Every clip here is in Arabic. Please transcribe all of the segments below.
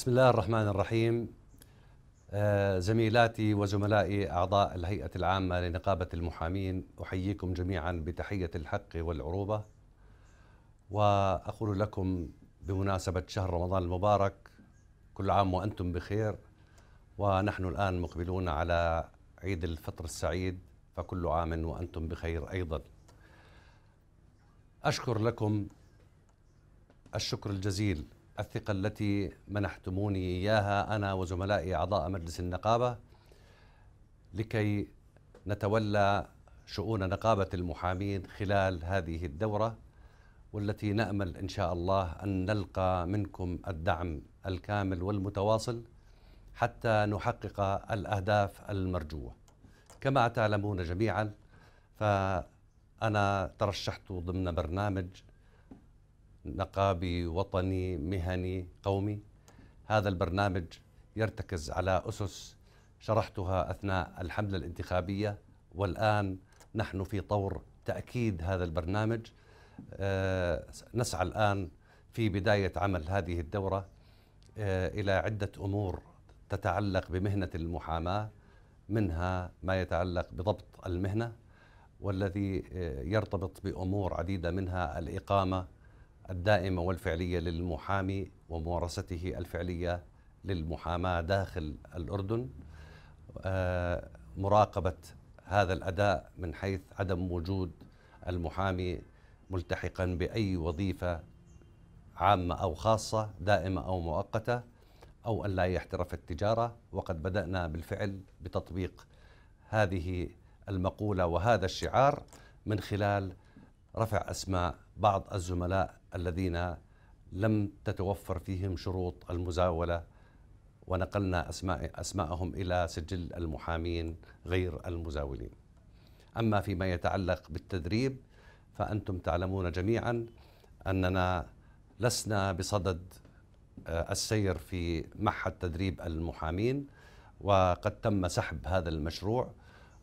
بسم الله الرحمن الرحيم آه، زميلاتي وزملائي أعضاء الهيئة العامة لنقابة المحامين أحييكم جميعا بتحية الحق والعروبة وأقول لكم بمناسبة شهر رمضان المبارك كل عام وأنتم بخير ونحن الآن مقبلون على عيد الفطر السعيد فكل عام وأنتم بخير أيضا أشكر لكم الشكر الجزيل الثقة التي منحتموني إياها أنا وزملائي أعضاء مجلس النقابة لكي نتولى شؤون نقابة المحامين خلال هذه الدورة والتي نأمل إن شاء الله أن نلقى منكم الدعم الكامل والمتواصل حتى نحقق الأهداف المرجوة كما تعلمون جميعا فأنا ترشحت ضمن برنامج نقابي وطني مهني قومي هذا البرنامج يرتكز على أسس شرحتها أثناء الحملة الانتخابية والآن نحن في طور تأكيد هذا البرنامج آه، نسعى الآن في بداية عمل هذه الدورة آه، إلى عدة أمور تتعلق بمهنة المحاماة منها ما يتعلق بضبط المهنة والذي آه، يرتبط بأمور عديدة منها الإقامة الدائمة والفعلية للمحامي وممارسته الفعلية للمحاماة داخل الأردن آه، مراقبة هذا الأداء من حيث عدم وجود المحامي ملتحقا بأي وظيفة عامة أو خاصة دائمة أو مؤقتة أو أن لا يحترف التجارة وقد بدأنا بالفعل بتطبيق هذه المقولة وهذا الشعار من خلال رفع أسماء بعض الزملاء الذين لم تتوفر فيهم شروط المزاوله ونقلنا اسماء اسماءهم الى سجل المحامين غير المزاولين. اما فيما يتعلق بالتدريب فانتم تعلمون جميعا اننا لسنا بصدد آه، السير في معهد تدريب المحامين وقد تم سحب هذا المشروع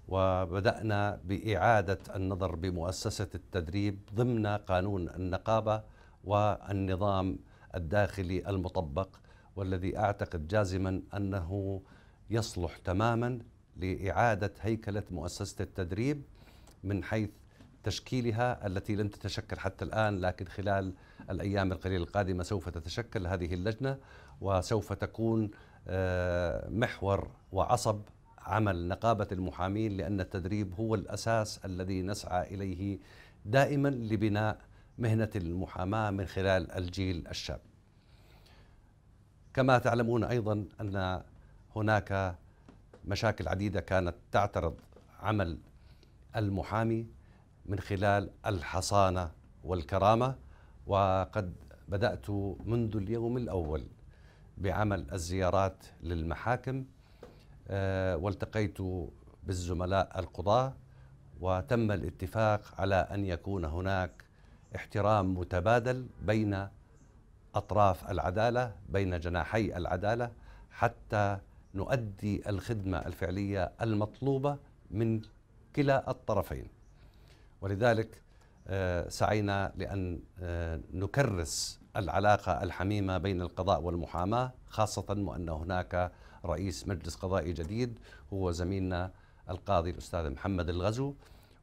وبدانا باعاده النظر بمؤسسه التدريب ضمن قانون النقابه والنظام الداخلي المطبق والذي اعتقد جازما انه يصلح تماما لاعاده هيكله مؤسسه التدريب من حيث تشكيلها التي لم تتشكل حتى الان لكن خلال الايام القليله القادمه سوف تتشكل هذه اللجنه وسوف تكون آه، محور وعصب عمل نقابه المحامين لان التدريب هو الاساس الذي نسعى اليه دائما لبناء مهنة المحاماة من خلال الجيل الشاب كما تعلمون أيضا أن هناك مشاكل عديدة كانت تعترض عمل المحامي من خلال الحصانة والكرامة وقد بدأت منذ اليوم الأول بعمل الزيارات للمحاكم آه، والتقيت بالزملاء القضاة وتم الاتفاق على أن يكون هناك احترام متبادل بين اطراف العداله بين جناحي العداله حتى نؤدي الخدمه الفعليه المطلوبه من كلا الطرفين ولذلك آه، سعينا لان آه، نكرس العلاقه الحميمه بين القضاء والمحاماه خاصه وان هناك رئيس مجلس قضائي جديد هو زميلنا القاضي الاستاذ محمد الغزو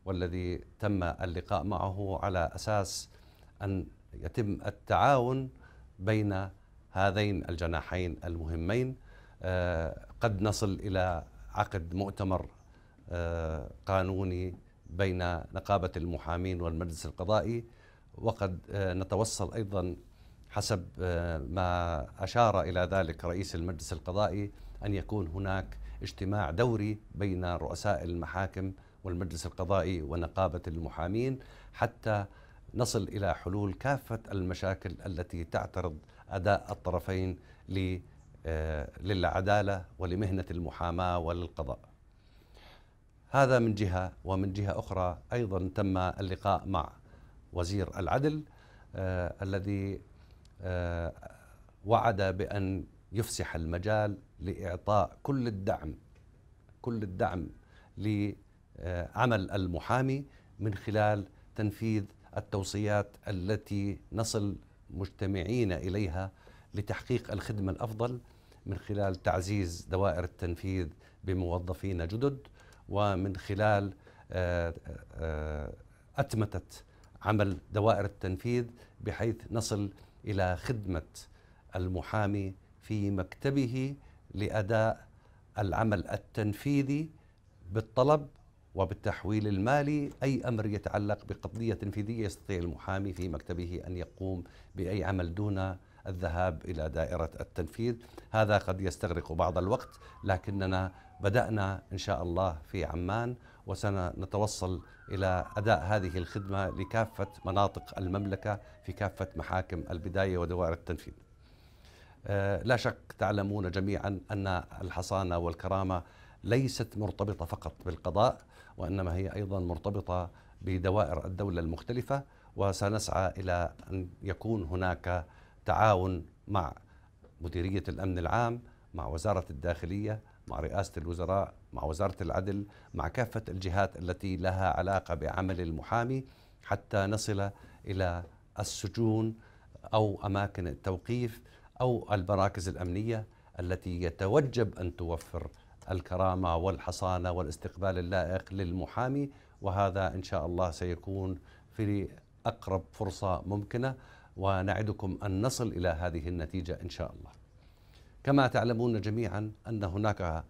والذي تم اللقاء معه على أساس أن يتم التعاون بين هذين الجناحين المهمين آه، قد نصل إلى عقد مؤتمر آه، قانوني بين نقابة المحامين والمجلس القضائي وقد آه، نتوصل أيضا حسب ما أشار إلى ذلك رئيس المجلس القضائي أن يكون هناك اجتماع دوري بين رؤساء المحاكم والمجلس القضائي ونقابة المحامين حتى نصل إلى حلول كافة المشاكل التي تعترض أداء الطرفين آه، للعدالة ولمهنة المحاماة وللقضاء هذا من جهة ومن جهة أخرى أيضا تم اللقاء مع وزير العدل آه الذي آه وعد بأن يفسح المجال لإعطاء كل الدعم كل الدعم آه، عمل المحامي من خلال تنفيذ التوصيات التي نصل مجتمعين اليها لتحقيق الخدمه الافضل من خلال تعزيز دوائر التنفيذ بموظفين جدد ومن خلال آه، آه، اتمتت عمل دوائر التنفيذ بحيث نصل الى خدمه المحامي في مكتبه لاداء العمل التنفيذي بالطلب وبالتحويل المالي أي أمر يتعلق بقضية تنفيذية يستطيع المحامي في مكتبه أن يقوم بأي عمل دون الذهاب إلى دائرة التنفيذ هذا قد يستغرق بعض الوقت لكننا بدأنا إن شاء الله في عمان وسنتوصل إلى أداء هذه الخدمة لكافة مناطق المملكة في كافة محاكم البداية ودوائر التنفيذ آه، لا شك تعلمون جميعا أن الحصانة والكرامة ليست مرتبطة فقط بالقضاء وإنما هي أيضا مرتبطة بدوائر الدولة المختلفة وسنسعى إلى أن يكون هناك تعاون مع مديرية الأمن العام مع وزارة الداخلية مع رئاسة الوزراء مع وزارة العدل مع كافة الجهات التي لها علاقة بعمل المحامي حتى نصل إلى السجون أو أماكن التوقيف أو المراكز الأمنية التي يتوجب أن توفر الكرامه والحصانه والاستقبال اللائق للمحامي وهذا ان شاء الله سيكون في اقرب فرصه ممكنه ونعدكم ان نصل الى هذه النتيجه ان شاء الله. كما تعلمون جميعا ان هناك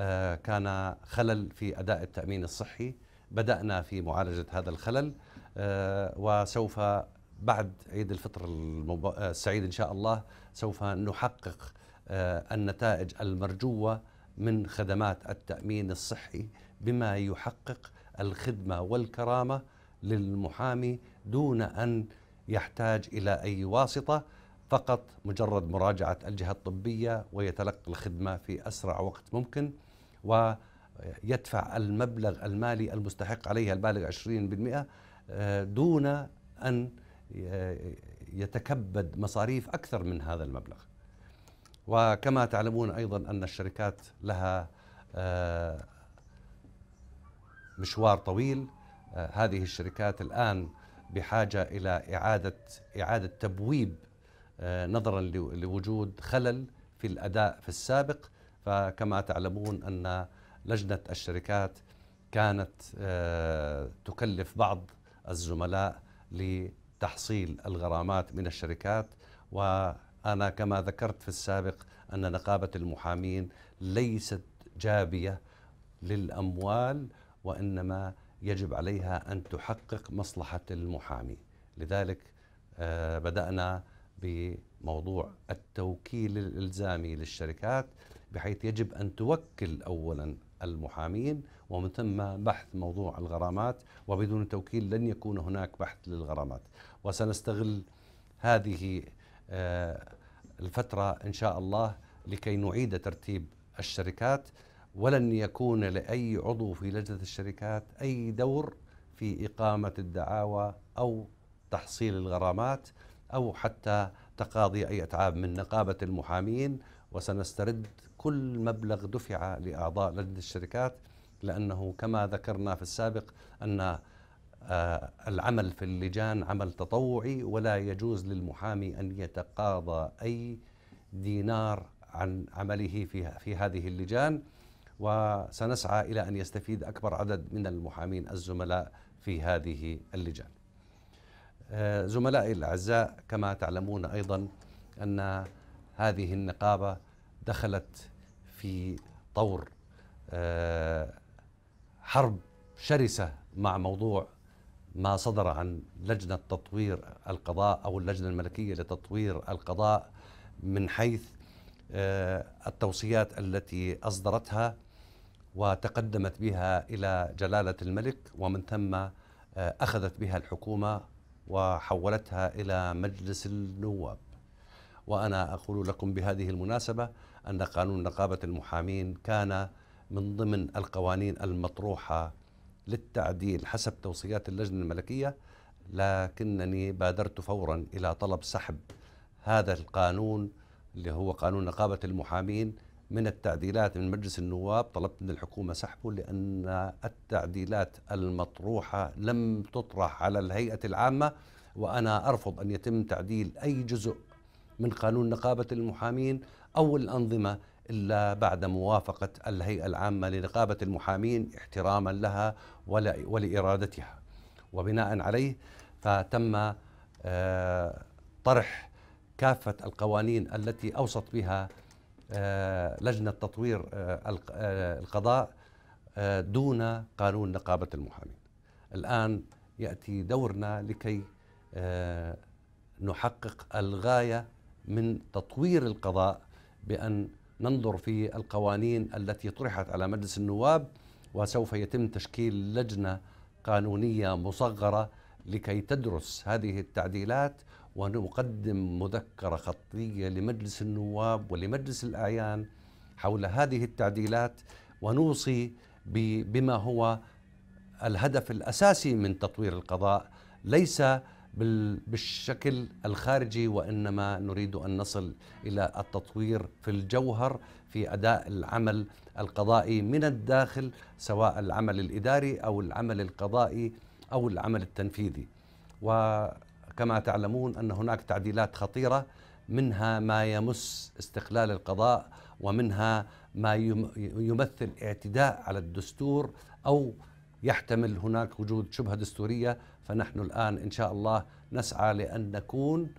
آه، كان خلل في اداء التامين الصحي بدانا في معالجه هذا الخلل آه، وسوف بعد عيد الفطر آه، السعيد ان شاء الله سوف نحقق النتائج المرجوه من خدمات التامين الصحي بما يحقق الخدمه والكرامه للمحامي دون ان يحتاج الى اي واسطه فقط مجرد مراجعه الجهه الطبيه ويتلقى الخدمه في اسرع وقت ممكن ويدفع المبلغ المالي المستحق عليه البالغ 20% آه، دون ان يتكبد مصاريف اكثر من هذا المبلغ. وكما تعلمون ايضا ان الشركات لها آه، مشوار طويل آه، هذه الشركات الان بحاجه الى اعاده اعاده تبويب آه، نظرا لوجود خلل في الاداء في السابق فكما تعلمون ان لجنه الشركات كانت تكلف بعض الزملاء لتحصيل الغرامات من الشركات و أنا كما ذكرت في السابق أن نقابة المحامين ليست جابية للأموال وإنما يجب عليها أن تحقق مصلحة المحامي لذلك آه، بدأنا بموضوع التوكيل الإلزامي للشركات بحيث يجب أن توكل أولا المحامين ومن ثم بحث موضوع الغرامات وبدون توكيل لن يكون هناك بحث للغرامات وسنستغل هذه آه، الفترة إن شاء الله لكي نعيد ترتيب الشركات ولن يكون لأي عضو في لجنة الشركات أي دور في إقامة الدعاوى أو تحصيل الغرامات أو حتى تقاضي أي أتعاب من نقابة المحامين وسنسترد كل مبلغ دفع لأعضاء لجنة الشركات لأنه كما ذكرنا في السابق أن آه، العمل في اللجان عمل تطوعي ولا يجوز للمحامي أن يتقاضى أي دينار عن عمله في, في هذه اللجان وسنسعى إلى أن يستفيد أكبر عدد من المحامين الزملاء في هذه اللجان آه، زملائي الأعزاء كما تعلمون أيضا أن هذه النقابة دخلت في طور آه، حرب شرسة مع موضوع ما صدر عن لجنة تطوير القضاء أو اللجنة الملكية لتطوير القضاء من حيث آه، التوصيات التي أصدرتها وتقدمت بها إلى جلالة الملك ومن ثم آه، أخذت بها الحكومة وحولتها إلى مجلس النواب وأنا أقول لكم بهذه المناسبة أن قانون نقابة المحامين كان من ضمن القوانين المطروحة للتعديل حسب توصيات اللجنة الملكية لكنني بادرت فورا إلى طلب سحب هذا القانون اللي هو قانون نقابة المحامين من التعديلات من مجلس النواب طلبت من الحكومة سحبه لأن التعديلات المطروحة لم تطرح على الهيئة العامة وأنا أرفض أن يتم تعديل أي جزء من قانون نقابة المحامين أو الأنظمة إلا بعد موافقة الهيئة العامة لنقابة المحامين احتراما لها ولإرادتها وبناء عليه فتم آه، طرح كافة القوانين التي أوصت بها آه، لجنة تطوير آه، القضاء دون قانون نقابة المحامين الآن يأتي دورنا لكي نحقق الغاية من تطوير القضاء بأن ننظر في القوانين التي طرحت على مجلس النواب وسوف يتم تشكيل لجنه قانونيه مصغره لكي تدرس هذه التعديلات ونقدم مذكره خطيه لمجلس النواب ولمجلس الاعيان حول هذه التعديلات ونوصي بما هو الهدف الاساسي من تطوير القضاء ليس بالشكل الخارجي وانما نريد ان نصل الى التطوير في الجوهر في اداء العمل القضائي من الداخل سواء العمل الاداري او العمل القضائي او العمل التنفيذي. وكما تعلمون ان هناك تعديلات خطيره منها ما يمس استقلال القضاء ومنها ما يمثل اعتداء على الدستور او يحتمل هناك وجود شبهه دستوريه فنحن الآن إن شاء الله نسعى لأن نكون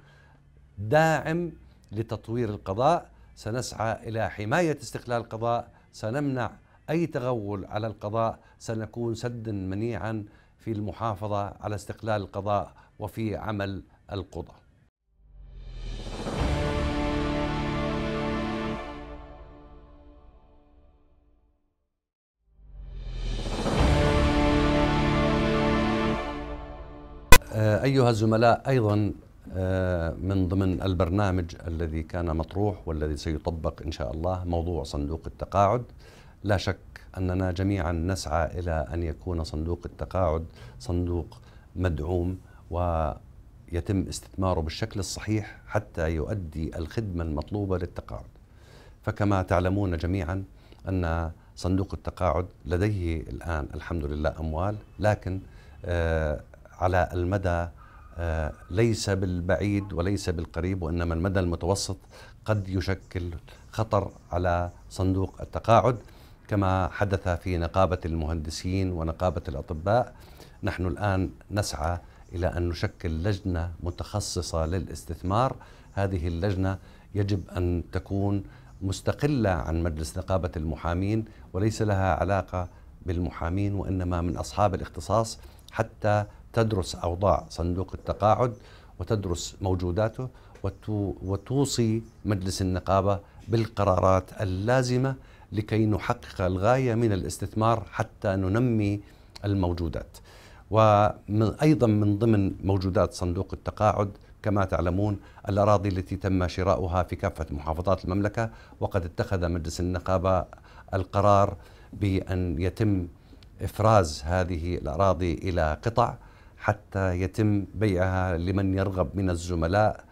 داعم لتطوير القضاء سنسعى إلى حماية استقلال القضاء سنمنع أي تغول على القضاء سنكون سدا منيعا في المحافظة على استقلال القضاء وفي عمل القضاء أيها الزملاء أيضا آه، من ضمن البرنامج الذي كان مطروح والذي سيطبق إن شاء الله موضوع صندوق التقاعد لا شك أننا جميعا نسعى إلى أن يكون صندوق التقاعد صندوق مدعوم ويتم استثماره بالشكل الصحيح حتى يؤدي الخدمة المطلوبة للتقاعد فكما تعلمون جميعا أن صندوق التقاعد لديه الآن الحمد لله أموال لكن آه، على المدى آه، ليس بالبعيد وليس بالقريب وإنما المدى المتوسط قد يشكل خطر على صندوق التقاعد كما حدث في نقابة المهندسين ونقابة الأطباء نحن الآن نسعى إلى أن نشكل لجنة متخصصة للاستثمار هذه اللجنة يجب أن تكون مستقلة عن مجلس نقابة المحامين وليس لها علاقة بالمحامين وإنما من أصحاب الاختصاص حتى تدرس أوضاع صندوق التقاعد وتدرس موجوداته وتوصي مجلس النقابة بالقرارات اللازمة لكي نحقق الغاية من الاستثمار حتى ننمي الموجودات وأيضا من ضمن موجودات صندوق التقاعد كما تعلمون الأراضي التي تم شراؤها في كافة محافظات المملكة وقد اتخذ مجلس النقابة القرار بأن يتم إفراز هذه الأراضي إلى قطع حتى يتم بيعها لمن يرغب من الزملاء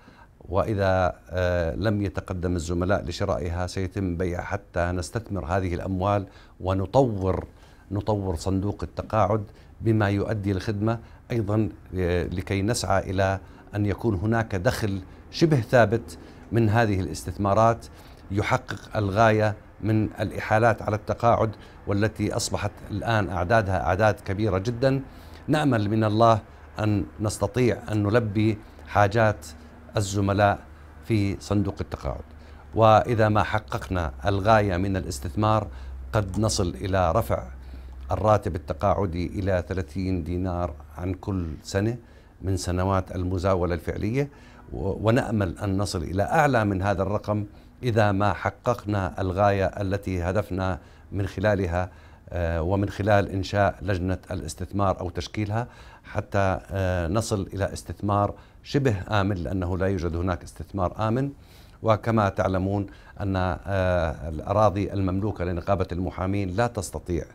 وإذا آه، لم يتقدم الزملاء لشرائها سيتم بيعها حتى نستثمر هذه الأموال ونطور نطور صندوق التقاعد بما يؤدي الخدمة أيضا آه، لكي نسعى إلى أن يكون هناك دخل شبه ثابت من هذه الاستثمارات يحقق الغاية من الإحالات على التقاعد والتي أصبحت الآن أعدادها أعداد كبيرة جداً نامل من الله ان نستطيع ان نلبي حاجات الزملاء في صندوق التقاعد واذا ما حققنا الغايه من الاستثمار قد نصل الى رفع الراتب التقاعدي الى 30 دينار عن كل سنه من سنوات المزاوله الفعليه ونامل ان نصل الى اعلى من هذا الرقم اذا ما حققنا الغايه التي هدفنا من خلالها آه، ومن خلال إنشاء لجنة الاستثمار أو تشكيلها حتى آه، نصل إلى استثمار شبه آمن لأنه لا يوجد هناك استثمار آمن وكما تعلمون أن آه، الأراضي المملوكة لنقابة المحامين لا تستطيع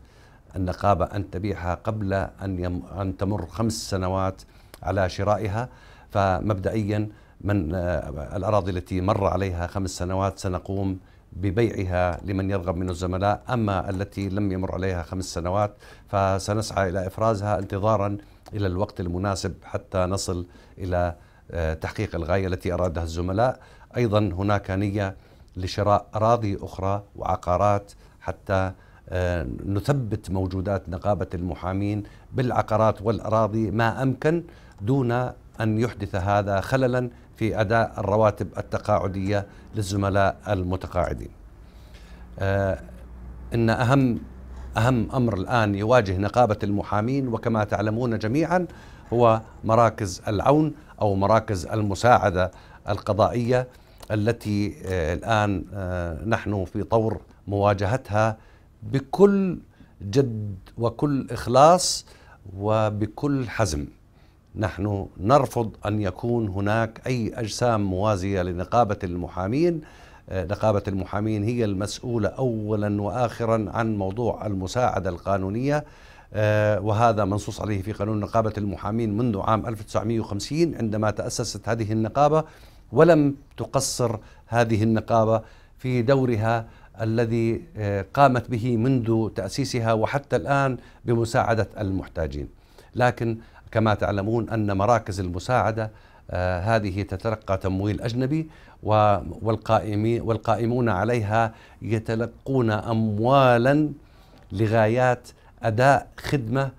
النقابة أن تبيعها قبل أن, أن تمر خمس سنوات على شرائها فمبدئيا من الأراضي التي مر عليها خمس سنوات سنقوم ببيعها لمن يرغب من الزملاء أما التي لم يمر عليها خمس سنوات فسنسعى إلى إفرازها انتظارا إلى الوقت المناسب حتى نصل إلى آه، تحقيق الغاية التي أرادها الزملاء أيضا هناك نية لشراء أراضي أخرى وعقارات حتى آه، نثبت موجودات نقابة المحامين بالعقارات والأراضي ما أمكن دون أن يحدث هذا خللا في أداء الرواتب التقاعدية للزملاء المتقاعدين آه، إن أهم أهم أمر الآن يواجه نقابة المحامين وكما تعلمون جميعا هو مراكز العون أو مراكز المساعدة القضائية التي آه، الآن آه، نحن في طور مواجهتها بكل جد وكل إخلاص وبكل حزم نحن نرفض أن يكون هناك أي أجسام موازية لنقابة المحامين آه، نقابة المحامين هي المسؤولة أولا وآخرا عن موضوع المساعدة القانونية آه، وهذا منصوص عليه في قانون نقابة المحامين منذ عام 1950 عندما تأسست هذه النقابة ولم تقصر هذه النقابة في دورها الذي آه، قامت به منذ تأسيسها وحتى الآن بمساعدة المحتاجين لكن كما تعلمون أن مراكز المساعدة آه، هذه تتلقى تمويل أجنبي والقائمون عليها يتلقون أموالا لغايات أداء خدمة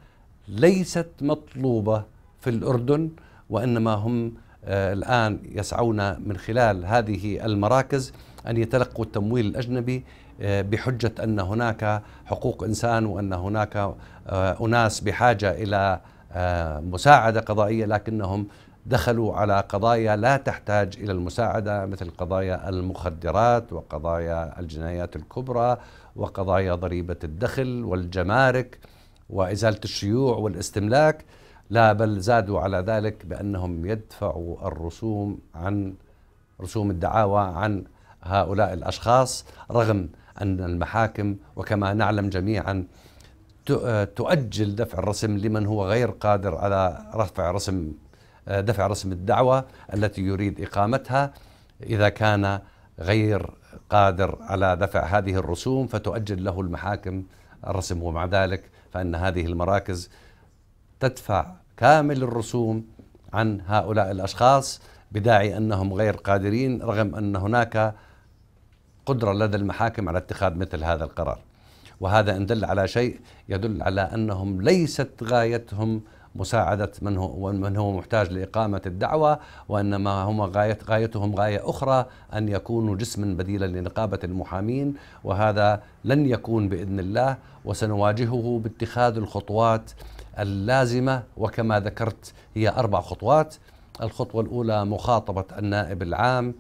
ليست مطلوبة في الأردن وإنما هم آه، الآن يسعون من خلال هذه المراكز أن يتلقوا التمويل الأجنبي آه، بحجة أن هناك حقوق إنسان وأن هناك أناس بحاجة إلى آه، مساعدة قضائية لكنهم دخلوا على قضايا لا تحتاج إلى المساعدة مثل قضايا المخدرات وقضايا الجنايات الكبرى وقضايا ضريبة الدخل والجمارك وإزالة الشيوع والاستملاك لا بل زادوا على ذلك بأنهم يدفعوا الرسوم عن رسوم الدعاوى عن هؤلاء الأشخاص رغم أن المحاكم وكما نعلم جميعا تؤجل دفع الرسم لمن هو غير قادر على رفع رسم آه، دفع رسم الدعوة التي يريد إقامتها إذا كان غير قادر على دفع هذه الرسوم فتؤجل له المحاكم الرسم ومع ذلك فإن هذه المراكز تدفع كامل الرسوم عن هؤلاء الأشخاص بداعي أنهم غير قادرين رغم أن هناك قدرة لدى المحاكم على اتخاذ مثل هذا القرار وهذا ان دل على شيء يدل على انهم ليست غايتهم مساعدة من هو, من هو محتاج لإقامة الدعوة وإنما هم غاية غايتهم غاية أخرى أن يكونوا جسما بديلا لنقابة المحامين وهذا لن يكون بإذن الله وسنواجهه باتخاذ الخطوات اللازمة وكما ذكرت هي أربع خطوات الخطوة الأولى مخاطبة النائب العام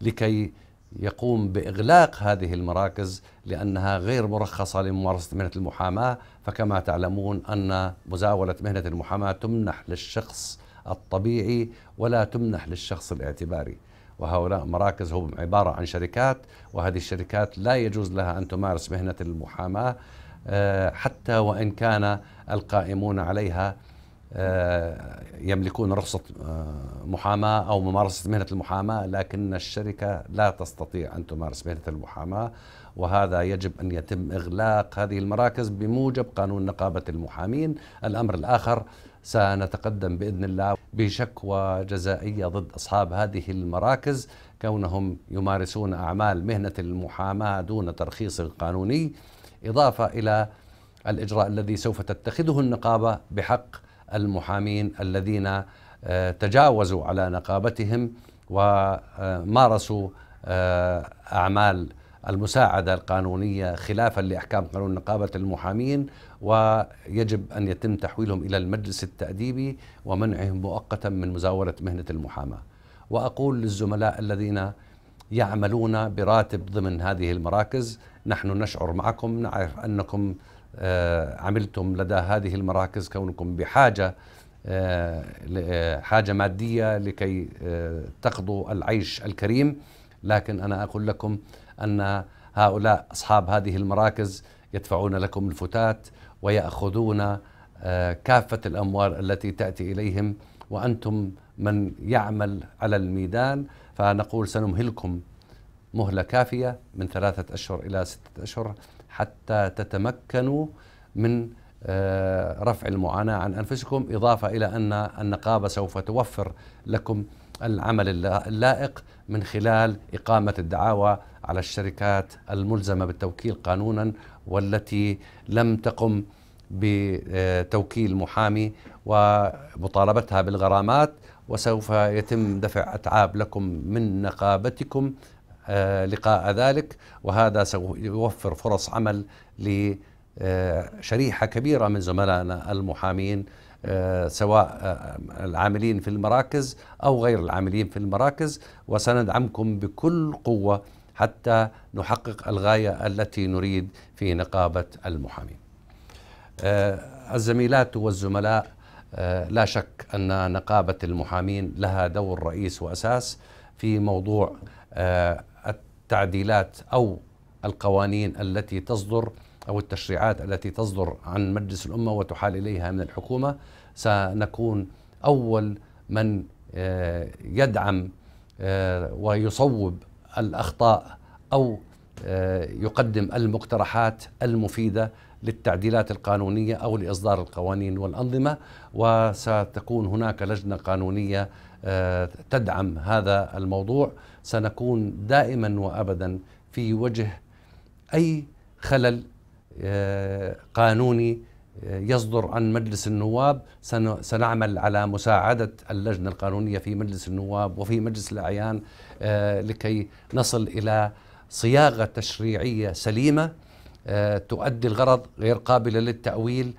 لكي يقوم باغلاق هذه المراكز لانها غير مرخصه لممارسه مهنه المحاماه، فكما تعلمون ان مزاوله مهنه المحاماه تمنح للشخص الطبيعي ولا تمنح للشخص الاعتباري. وهؤلاء مراكز هم عبارة عن شركات وهذه الشركات لا يجوز لها أن تمارس مهنة المحاماة آه، حتى وإن كان القائمون عليها آه، يملكون رخصة آه، محاماة أو ممارسة مهنة المحاماة لكن الشركة لا تستطيع أن تمارس مهنة المحاماة وهذا يجب أن يتم إغلاق هذه المراكز بموجب قانون نقابة المحامين الأمر الآخر سنتقدم باذن الله بشكوى جزائيه ضد اصحاب هذه المراكز كونهم يمارسون اعمال مهنه المحاماه دون ترخيص قانوني اضافه الى الاجراء الذي سوف تتخذه النقابه بحق المحامين الذين آه، تجاوزوا على نقابتهم ومارسوا آه، أعمال المساعدة القانونية خلافا لأحكام قانون نقابة المحامين ويجب أن يتم تحويلهم إلى المجلس التأديبي ومنعهم مؤقتا من مزاولة مهنة المحاماة وأقول للزملاء الذين يعملون براتب ضمن هذه المراكز نحن نشعر معكم نعرف أنكم آه، عملتم لدى هذه المراكز كونكم بحاجة آه، آه، حاجة مادية لكي تقضوا العيش الكريم لكن أنا أقول لكم أن هؤلاء أصحاب هذه المراكز يدفعون لكم الفتات ويأخذون كافة الأموال التي تأتي إليهم وأنتم من يعمل على الميدان فنقول سنمهلكم مهلة كافية من ثلاثة أشهر إلى ستة أشهر حتى تتمكنوا من آه، رفع المعاناة عن أنفسكم إضافة إلى أن النقابة سوف توفر لكم العمل اللائق من خلال إقامة الدعاوى على الشركات الملزمة بالتوكيل قانونا والتي لم تقم بتوكيل محامي ومطالبتها بالغرامات وسوف يتم دفع أتعاب لكم من نقابتكم آه، لقاء ذلك وهذا سيوفر فرص عمل لشريحة آه، كبيرة من زملائنا المحامين آه، سواء العاملين في المراكز أو غير العاملين في المراكز وسندعمكم بكل قوة حتى نحقق الغاية التي نريد في نقابة المحامين الزميلات والزملاء لا شك أن نقابة المحامين لها دور رئيس وأساس في موضوع التعديلات او القوانين التي تصدر او التشريعات التي تصدر عن مجلس الامه وتحال اليها من الحكومه سنكون اول من آه، يدعم آه، ويصوب الاخطاء او آه، يقدم المقترحات المفيده للتعديلات القانونيه او لاصدار القوانين والانظمه وستكون هناك لجنه قانونيه تدعم هذا الموضوع سنكون دائما وابدا في وجه اي خلل آه، قانوني آه، يصدر عن مجلس النواب سنعمل على مساعدة اللجنة القانونية في مجلس النواب وفي مجلس الأعيان آه، لكي نصل إلى صياغة تشريعية سليمة تؤدي الغرض غير قابلة للتأويل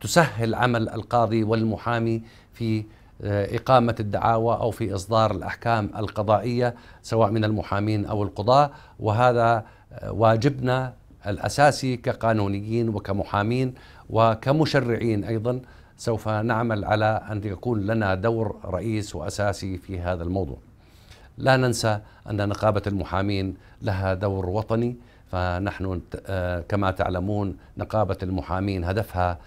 تسهل عمل القاضي والمحامي في آه، إقامة الدعاوى أو في إصدار الأحكام القضائية سواء من المحامين أو القضاة وهذا آه، واجبنا الأساسي كقانونيين وكمحامين وكمشرعين أيضا سوف نعمل على أن يكون لنا دور رئيس وأساسي في هذا الموضوع لا ننسى أن نقابة المحامين لها دور وطني فنحن آه، كما تعلمون نقابة المحامين هدفها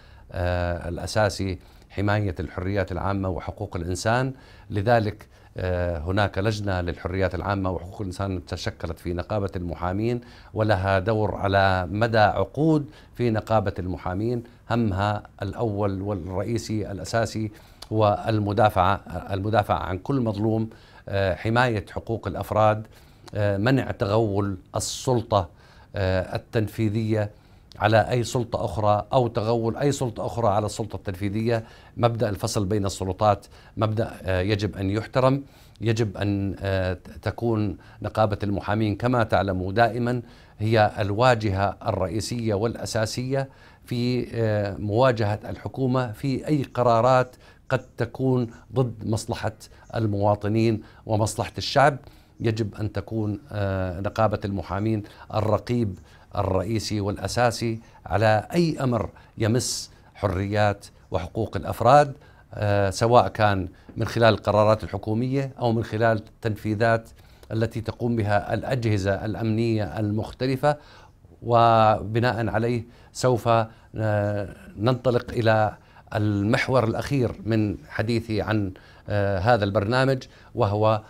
الأساسي حماية الحريات العامة وحقوق الإنسان لذلك آه، هناك لجنة للحريات العامة وحقوق الإنسان تشكلت في نقابة المحامين ولها دور على مدى عقود في نقابة المحامين همها الأول والرئيسي الأساسي هو المدافعة المدافعة عن كل مظلوم آه، حماية حقوق الأفراد آه، منع تغول السلطة التنفيذية على أي سلطة أخرى أو تغول أي سلطة أخرى على السلطة التنفيذية مبدأ الفصل بين السلطات مبدأ آه، يجب أن يحترم يجب أن آه، تكون نقابة المحامين كما تعلموا دائما هي الواجهة الرئيسية والأساسية في آه، مواجهة الحكومة في أي قرارات قد تكون ضد مصلحة المواطنين ومصلحة الشعب يجب أن تكون نقابة المحامين الرقيب الرئيسي والاساسي على اي امر يمس حريات وحقوق الافراد آه، سواء كان من خلال القرارات الحكوميه او من خلال التنفيذات التي تقوم بها الاجهزه الامنيه المختلفه وبناء عليه سوف آه، ننطلق الى المحور الاخير من حديثي عن آه، هذا البرنامج وهو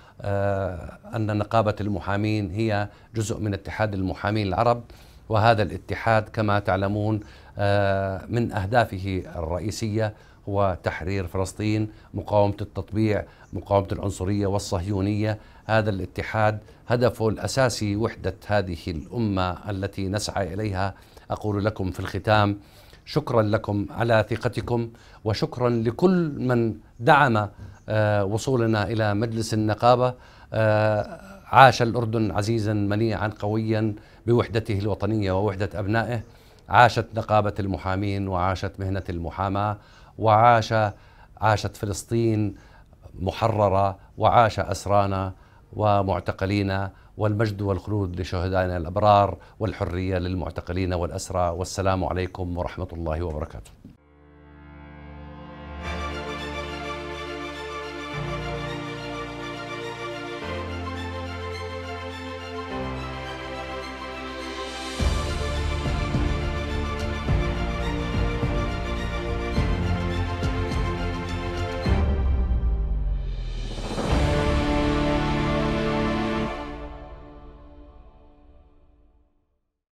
أن نقابة المحامين هي جزء من اتحاد المحامين العرب وهذا الاتحاد كما تعلمون آه، من أهدافه الرئيسية هو تحرير فلسطين مقاومة التطبيع مقاومة العنصرية والصهيونية هذا الاتحاد هدفه الأساسي وحدة هذه الأمة التي نسعى إليها أقول لكم في الختام شكرا لكم على ثقتكم وشكرا لكل من دعم آه، وصولنا إلى مجلس النقابة آه، عاش الأردن عزيزا منيعا قويا بوحدته الوطنية ووحدة أبنائه عاشت نقابة المحامين وعاشت مهنة المحاماة وعاش عاشت فلسطين محررة وعاش أسرانا ومعتقلينا والمجد والخلود لشهدائنا الأبرار والحرية للمعتقلين والأسرى والسلام عليكم ورحمة الله وبركاته